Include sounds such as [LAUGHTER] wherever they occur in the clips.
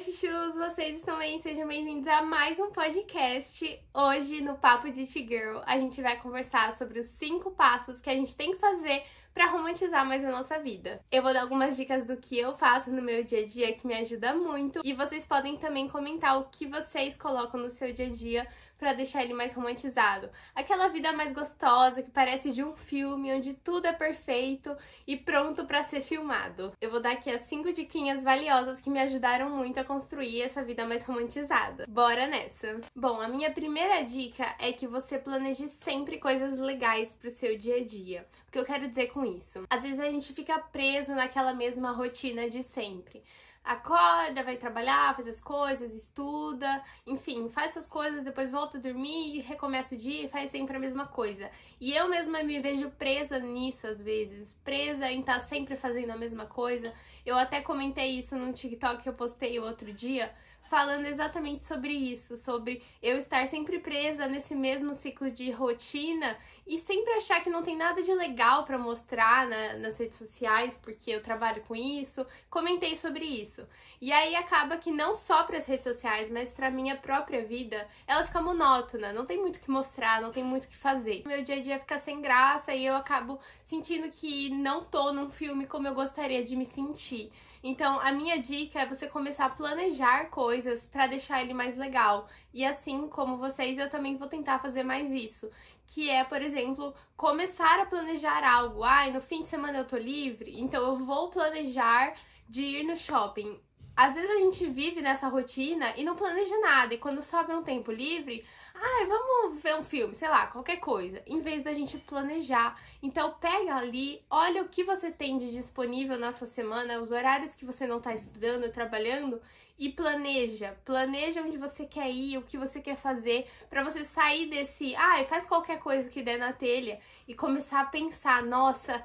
chuchus! Vocês estão bem? Sejam bem-vindos a mais um podcast. Hoje, no Papo de T-Girl, a gente vai conversar sobre os cinco passos que a gente tem que fazer para romantizar mais a nossa vida. Eu vou dar algumas dicas do que eu faço no meu dia a dia que me ajuda muito e vocês podem também comentar o que vocês colocam no seu dia a dia para deixar ele mais romantizado. Aquela vida mais gostosa que parece de um filme onde tudo é perfeito e pronto para ser filmado. Eu vou dar aqui as 5 diquinhas valiosas que me ajudaram muito a construir essa vida mais romantizada. Bora nessa. Bom, a minha primeira dica é que você planeje sempre coisas legais pro seu dia a dia. O que eu quero dizer com isso? Às vezes a gente fica preso naquela mesma rotina de sempre acorda, vai trabalhar, faz as coisas, estuda, enfim, faz suas coisas, depois volta a dormir, e recomeça o dia e faz sempre a mesma coisa. E eu mesma me vejo presa nisso às vezes, presa em estar tá sempre fazendo a mesma coisa. Eu até comentei isso num TikTok que eu postei outro dia falando exatamente sobre isso, sobre eu estar sempre presa nesse mesmo ciclo de rotina e sempre achar que não tem nada de legal para mostrar na, nas redes sociais, porque eu trabalho com isso. Comentei sobre isso. E aí acaba que não só para as redes sociais, mas para minha própria vida, ela fica monótona, não tem muito o que mostrar, não tem muito o que fazer. Meu dia a dia fica sem graça e eu acabo sentindo que não tô num filme como eu gostaria de me sentir. Então, a minha dica é você começar a planejar coisas para deixar ele mais legal. E assim como vocês, eu também vou tentar fazer mais isso, que é, por exemplo, começar a planejar algo. Ai, ah, no fim de semana eu tô livre, então eu vou planejar de ir no shopping. Às vezes a gente vive nessa rotina e não planeja nada, e quando sobra um tempo livre, ai, ah, vamos ver um filme, sei lá, qualquer coisa, em vez da gente planejar. Então pega ali, olha o que você tem de disponível na sua semana, os horários que você não está estudando, trabalhando, e planeja, planeja onde você quer ir, o que você quer fazer, para você sair desse, ai, ah, faz qualquer coisa que der na telha e começar a pensar, nossa,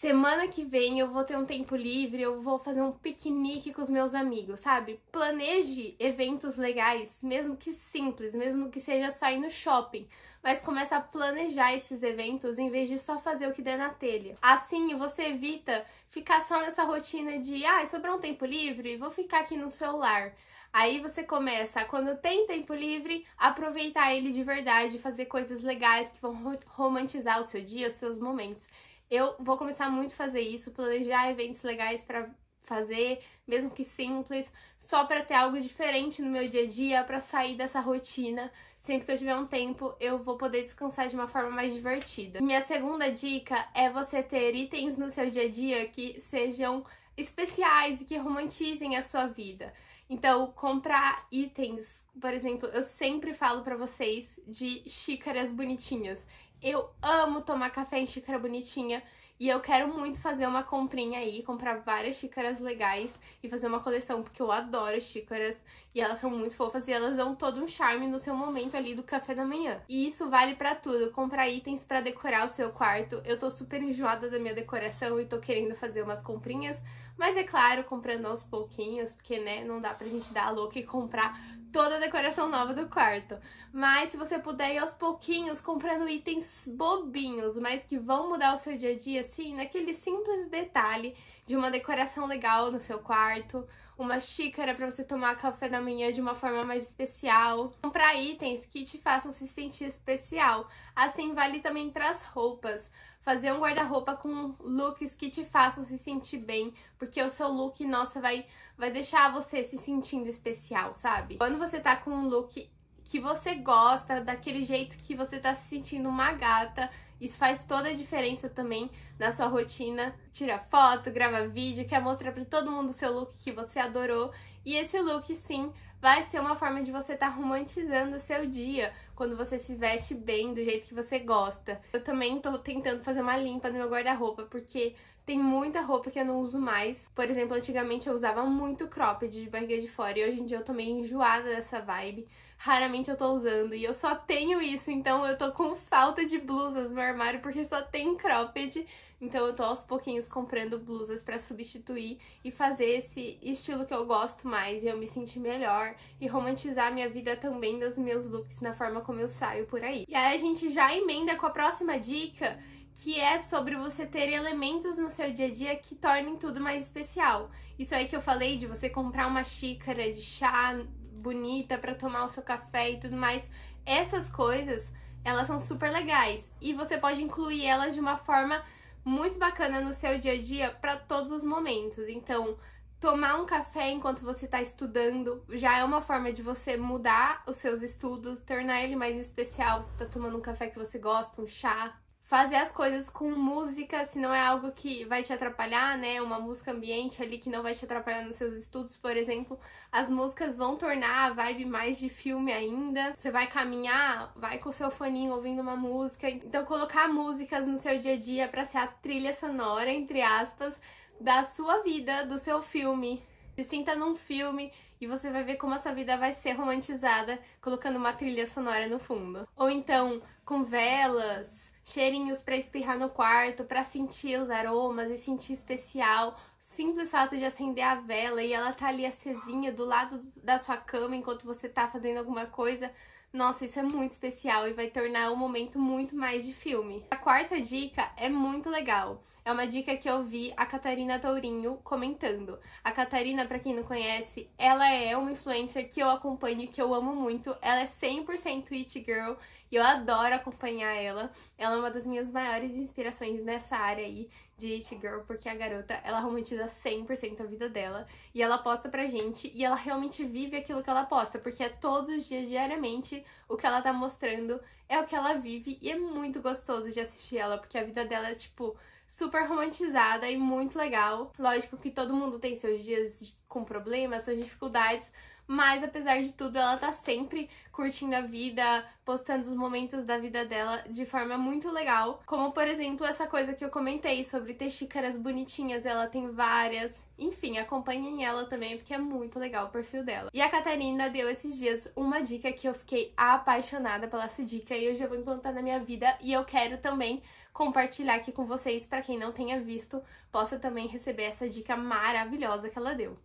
semana que vem eu vou ter um tempo livre, eu vou fazer um piquenique com os meus amigos, sabe? Planeje eventos legais, mesmo que simples, mesmo que seja só ir no shopping, mas começa a planejar esses eventos em vez de só fazer o que der na telha. Assim você evita ficar só nessa rotina de, ah, sobrou um tempo livre, vou ficar aqui no celular. Aí você começa, quando tem tempo livre, aproveitar ele de verdade, fazer coisas legais que vão romantizar o seu dia, os seus momentos. Eu vou começar muito a fazer isso, planejar eventos legais para fazer, mesmo que simples, só para ter algo diferente no meu dia a dia, para sair dessa rotina. Sempre que eu tiver um tempo, eu vou poder descansar de uma forma mais divertida. Minha segunda dica é você ter itens no seu dia a dia que sejam especiais e que romantizem a sua vida. Então, comprar itens por exemplo, eu sempre falo para vocês de xícaras bonitinhas. Eu amo tomar café em xícara bonitinha e eu quero muito fazer uma comprinha aí, comprar várias xícaras legais e fazer uma coleção, porque eu adoro xícaras e elas são muito fofas e elas dão todo um charme no seu momento ali do café da manhã. E isso vale para tudo, comprar itens para decorar o seu quarto. Eu tô super enjoada da minha decoração e tô querendo fazer umas comprinhas, mas é claro, comprando aos pouquinhos, porque né, não dá pra gente dar a louca e comprar toda a decoração nova do quarto. Mas se você puder ir aos pouquinhos comprando itens bobinhos, mas que vão mudar o seu dia a dia, assim, naquele simples detalhe de uma decoração legal no seu quarto uma xícara para você tomar café da manhã de uma forma mais especial. Comprar então, itens que te façam se sentir especial. Assim vale também para as roupas. Fazer um guarda-roupa com looks que te façam se sentir bem, porque o seu look, nossa, vai, vai deixar você se sentindo especial, sabe? Quando você tá com um look que você gosta, daquele jeito que você tá se sentindo uma gata, isso faz toda a diferença também na sua rotina. Tira foto, grava vídeo, quer mostrar para todo mundo o seu look que você adorou. E esse look, sim, vai ser uma forma de você estar tá romantizando o seu dia quando você se veste bem, do jeito que você gosta. Eu também estou tentando fazer uma limpa no meu guarda-roupa, porque tem muita roupa que eu não uso mais. Por exemplo, antigamente eu usava muito cropped de barriga de fora e hoje em dia eu tô meio enjoada dessa vibe raramente eu tô usando. E eu só tenho isso, então eu tô com falta de blusas no armário porque só tem cropped. Então eu tô aos pouquinhos comprando blusas para substituir e fazer esse estilo que eu gosto mais e eu me sentir melhor e romantizar minha vida também dos meus looks na forma como eu saio por aí. E aí a gente já emenda com a próxima dica, que é sobre você ter elementos no seu dia a dia que tornem tudo mais especial. Isso aí que eu falei de você comprar uma xícara de chá bonita para tomar o seu café e tudo mais. Essas coisas, elas são super legais e você pode incluir elas de uma forma muito bacana no seu dia a dia para todos os momentos. Então, tomar um café enquanto você está estudando já é uma forma de você mudar os seus estudos, tornar ele mais especial. Você está tomando um café que você gosta, um chá, fazer as coisas com música, se não é algo que vai te atrapalhar, né? Uma música ambiente ali que não vai te atrapalhar nos seus estudos, por exemplo, as músicas vão tornar a vibe mais de filme ainda. Você vai caminhar, vai com o seu foninho ouvindo uma música. Então colocar músicas no seu dia a dia para ser a trilha sonora, entre aspas, da sua vida, do seu filme. Se sinta num filme e você vai ver como a sua vida vai ser romantizada colocando uma trilha sonora no fundo. Ou então com velas, cheirinhos para espirrar no quarto, para sentir os aromas e sentir especial. Simples fato de acender a vela e ela tá ali acesinha do lado da sua cama enquanto você tá fazendo alguma coisa. Nossa, isso é muito especial e vai tornar o momento muito mais de filme. A quarta dica é muito legal. É uma dica que eu vi a Catarina Tourinho comentando. A Catarina, para quem não conhece, ela é uma influencer que eu acompanho, que eu amo muito. Ela é 100% it girl e eu adoro acompanhar ela. Ela é uma das minhas maiores inspirações nessa área aí de it girl, porque a garota, ela romantiza 100% a vida dela e ela posta pra gente e ela realmente vive aquilo que ela posta, porque é todos os dias, diariamente, o que ela tá mostrando é o que ela vive e é muito gostoso de assistir ela, porque a vida dela é tipo super romantizada e muito legal. Lógico que todo mundo tem seus dias com problemas, suas dificuldades, mas apesar de tudo, ela tá sempre curtindo a vida, postando os momentos da vida dela de forma muito legal. Como, por exemplo, essa coisa que eu comentei sobre ter xícaras bonitinhas, ela tem várias. Enfim, acompanhem ela também, porque é muito legal o perfil dela. E a Catarina deu esses dias uma dica que eu fiquei apaixonada pela essa dica e eu já vou implantar na minha vida. E eu quero também compartilhar aqui com vocês, para quem não tenha visto, possa também receber essa dica maravilhosa que ela deu.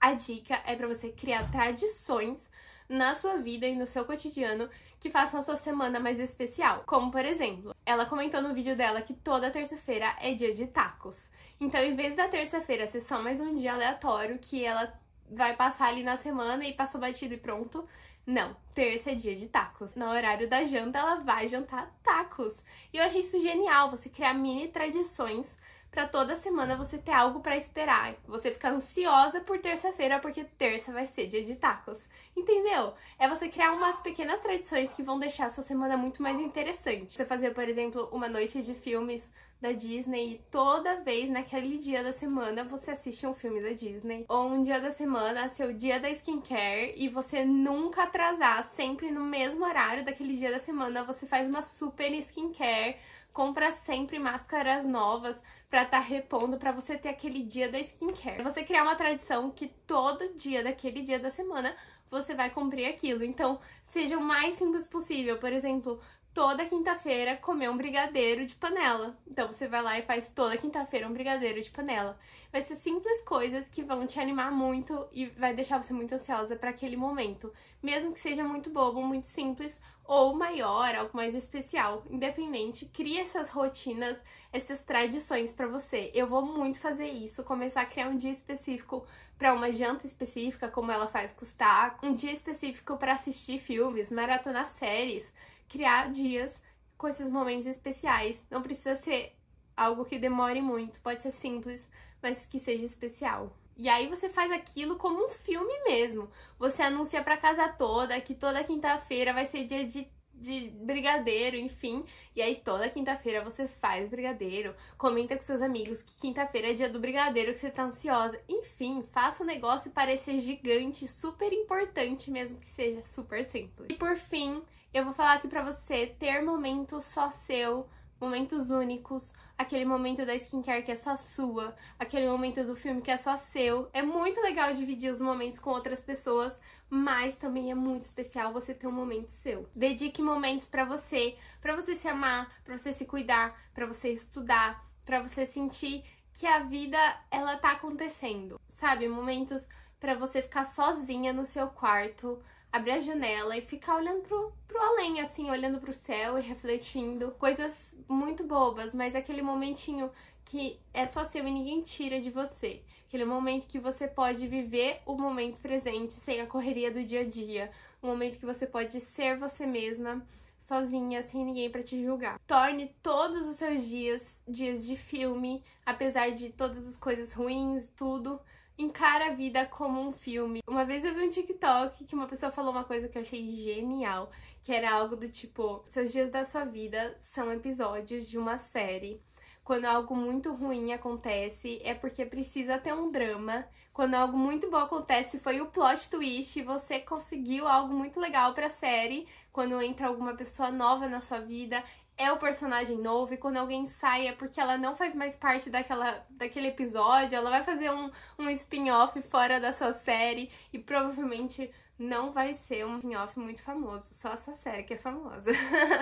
A dica é para você criar tradições na sua vida e no seu cotidiano que façam a sua semana mais especial. Como, por exemplo, ela comentou no vídeo dela que toda terça-feira é dia de tacos. Então, em vez da terça-feira ser só mais um dia aleatório que ela vai passar ali na semana e passou batido e pronto, não, terça é dia de tacos. No horário da janta, ela vai jantar tacos. E eu achei isso genial, você criar mini tradições para toda semana você ter algo para esperar. Você ficar ansiosa por terça-feira porque terça vai ser dia de tacos. Entendeu? É você criar umas pequenas tradições que vão deixar a sua semana muito mais interessante. Você fazer, por exemplo, uma noite de filmes da Disney e toda vez naquele dia da semana você assiste um filme da Disney ou um dia da semana seu dia da skincare e você nunca atrasar, sempre no mesmo horário daquele dia da semana você faz uma super skincare, compra sempre máscaras novas para estar tá repondo para você ter aquele dia da skincare. Você criar uma tradição que todo dia daquele dia da semana você vai cumprir aquilo. Então, seja o mais simples possível. Por exemplo, toda quinta-feira comer um brigadeiro de panela. Então você vai lá e faz toda quinta-feira um brigadeiro de panela. Vai ser simples coisas que vão te animar muito e vai deixar você muito ansiosa para aquele momento, mesmo que seja muito bobo, muito simples ou maior, algo mais especial. Independente, cria essas rotinas, essas tradições para você. Eu vou muito fazer isso, começar a criar um dia específico para uma janta específica, como ela faz custar, um dia específico para assistir filmes, maratonar séries criar dias com esses momentos especiais. Não precisa ser algo que demore muito, pode ser simples, mas que seja especial. E aí você faz aquilo como um filme mesmo. Você anuncia para casa toda que toda quinta-feira vai ser dia de de brigadeiro, enfim. E aí toda quinta-feira você faz brigadeiro, comenta com seus amigos que quinta-feira é dia do brigadeiro, que você tá ansiosa. Enfim, faça o negócio parecer gigante, super importante, mesmo que seja super simples. E por fim, eu vou falar aqui pra você ter momentos só seu, momentos únicos, aquele momento da skincare que é só sua, aquele momento do filme que é só seu. É muito legal dividir os momentos com outras pessoas, mas também é muito especial você ter um momento seu. Dedique momentos para você, para você se amar, para você se cuidar, para você estudar, para você sentir que a vida ela tá acontecendo. Sabe, momentos para você ficar sozinha no seu quarto, abrir a janela e ficar olhando pro, pro além, assim, olhando pro céu e refletindo. Coisas muito bobas, mas é aquele momentinho que é só seu e ninguém tira de você aquele momento que você pode viver o momento presente sem a correria do dia a dia, um momento que você pode ser você mesma sozinha, sem ninguém para te julgar. Torne todos os seus dias dias de filme, apesar de todas as coisas ruins, tudo. Encara a vida como um filme. Uma vez eu vi um TikTok que uma pessoa falou uma coisa que eu achei genial, que era algo do tipo: seus dias da sua vida são episódios de uma série quando algo muito ruim acontece, é porque precisa ter um drama. Quando algo muito bom acontece, foi o plot twist, você conseguiu algo muito legal pra série. Quando entra alguma pessoa nova na sua vida, é o personagem novo e quando alguém sai é porque ela não faz mais parte daquela, daquele episódio, ela vai fazer um, um spin-off fora da sua série e provavelmente não vai ser um spin-off muito famoso, só a sua série que é famosa.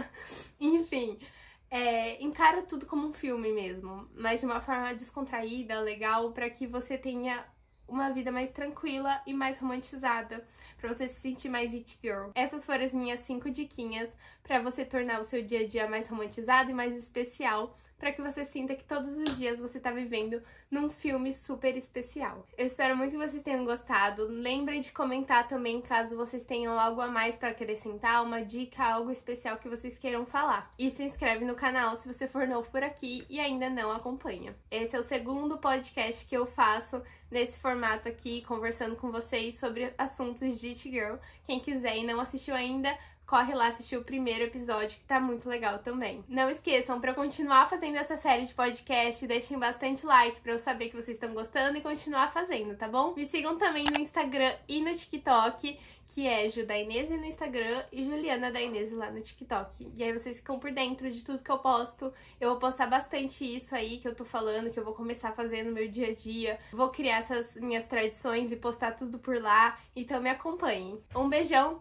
[LAUGHS] Enfim, é, encara tudo como um filme mesmo, mas de uma forma descontraída, legal, para que você tenha uma vida mais tranquila e mais romantizada, para você se sentir mais it girl. Essas foram as minhas cinco diquinhas para você tornar o seu dia a dia mais romantizado e mais especial para que você sinta que todos os dias você está vivendo num filme super especial. Eu espero muito que vocês tenham gostado. Lembrem de comentar também caso vocês tenham algo a mais para acrescentar, uma dica, algo especial que vocês queiram falar. E se inscreve no canal se você for novo por aqui e ainda não acompanha. Esse é o segundo podcast que eu faço nesse formato aqui, conversando com vocês sobre assuntos de It Girl. Quem quiser e não assistiu ainda, corre lá assistir o primeiro episódio que tá muito legal também. Não esqueçam, para continuar fazendo essa série de podcast, deixem bastante like para eu saber que vocês estão gostando e continuar fazendo, tá bom? Me sigam também no Instagram e no TikTok, que é Judainese no Instagram e Juliana Da Inês lá no TikTok. E aí vocês ficam por dentro de tudo que eu posto. Eu vou postar bastante isso aí que eu tô falando, que eu vou começar a fazer no meu dia a dia. Vou criar essas minhas tradições e postar tudo por lá. Então me acompanhem. Um beijão!